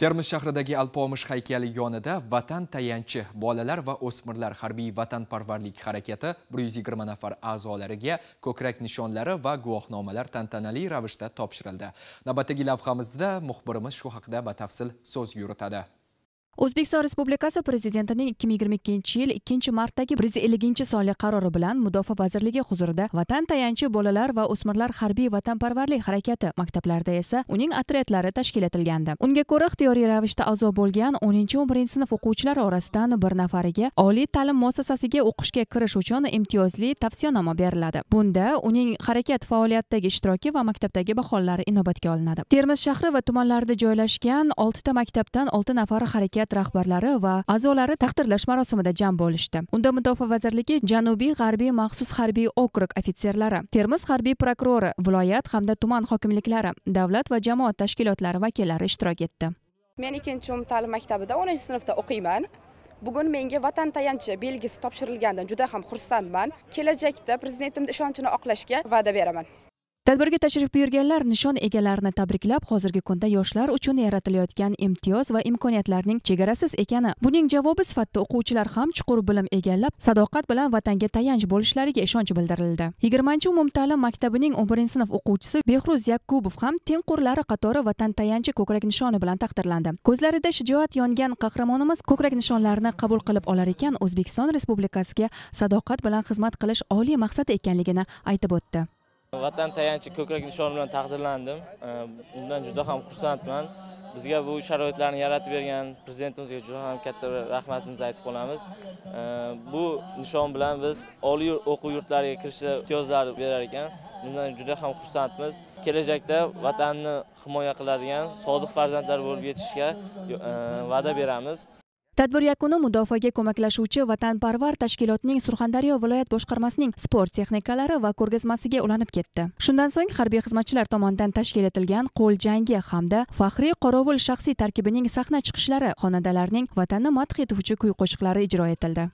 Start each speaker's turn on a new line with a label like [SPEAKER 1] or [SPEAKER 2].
[SPEAKER 1] termiz shahridagi alpomish haykali yonida vatan tayanchi bolalar va o'smirlar harbiy vatanparvarlik harakati 120 nafar a'zolariga ko'krak nishonlari va guvohnomalar tantanali ravishda topshirildi navbatdagi lavhamizda muxbirimiz shu haqida batafsil so'z yuritadi o'zbekiston respublikasi prezidentining ikki ming yigirma ikkinchi yil ikkinchi martdagi bir yuz elliginchi sonli qarori bilan mudofaa vazirligi huzurida vatan tayanchi bolalar va o'smirlar harbiy vatanparvarlik harakati maktablarida esa uning otryadlari tashkil etilgandi unga ko'ra ixtiyoriy ravishda a'zo bo'lgan o'ninchi o'n birinchi sinf o'quvchilari orasidan bir nafariga oliy ta'lim muassasasiga o'qishga kirish uchun imtiyozli tavsiyanoma beriladi bunda uning harakat faoliyatidagi ishtiroki va maktabdagi baholari inobatga olinadi termiz shahri va tumanlarida joylashgan oltita maktabdan olti nafari harakat davlat rahbarlari va a'zolari taqdirlash marosimida jam bo'lishdi unda mudofaa vazirligi janubiy g'arbiy maxsus harbiy okrug ofitserlari termiz harbiy prokurori viloyat hamda tuman hokimliklari davlat va jamoat tashkilotlari vakillari ishtirok etdi men ikkinchi ta'lim maktabida o'ninchi sinfda o'qiyman bugun menga vatan tayanchi belgisi topshirilganidan juda ham xursandman kelajakda prezidentimni ishonchini oqlashga va'da beraman tadbirga tashrif buyurganlar nishon egalarini tabriklab hozirgi kunda yoshlar uchun yaratilayotgan imtiyoz va imkoniyatlarning chegarasiz ekani buning javobi sifatida o'quvchilar ham chuqur bilim egallab sadoqat bilan vatanga tayanch bo'lishlariga ishonch bildirildi yigirmanchi umumta'lim maktabining o'n birinchi sinf o'quvchisi behruz yakubov ham tengqurlari qatori vatan tayanchi ko'krak nishoni bilan taqdirlandi ko'zlarida shijoat yongan qahramonimiz ko'krak nishonlarini qabul qilib olar ekan o'zbekiston respublikasiga sadoqat bilan xizmat qilish oliy maqsadi ekanligini aytib o'tdi
[SPEAKER 2] vatan tayanchi ko'krak nishoni bilan taqdirlandim undan juda ham xursandman bizga bu sharoitlarni yaratib bergan prezidentimizga juda ham katta rahmatimizni aytib qolamiz bu nishon bilan biz oliy o'quv yurtlariga kirishda imtiyozlar berar ekan bundan juda ham xursandmiz kelajakda vatanni himoya qiladigan sodiq farzandlar bo'lib yetishishga e, va'da beramiz
[SPEAKER 1] tadbir yakuni mudofaaga ko'maklashuvchi vatanparvar tashkilotning surxondaryo viloyat boshqarmasining sport texnikalari va ko'rgazmasiga ulanib ketdi shundan so'ng harbiy xizmatchilar tomonidan tashkil etilgan qo'l jangi hamda faxriy qorovul shaxsiy tarkibining sahna chiqishlari xonandalarning vatanni madh etuvchi kuy qo'shiqlari ijro etildi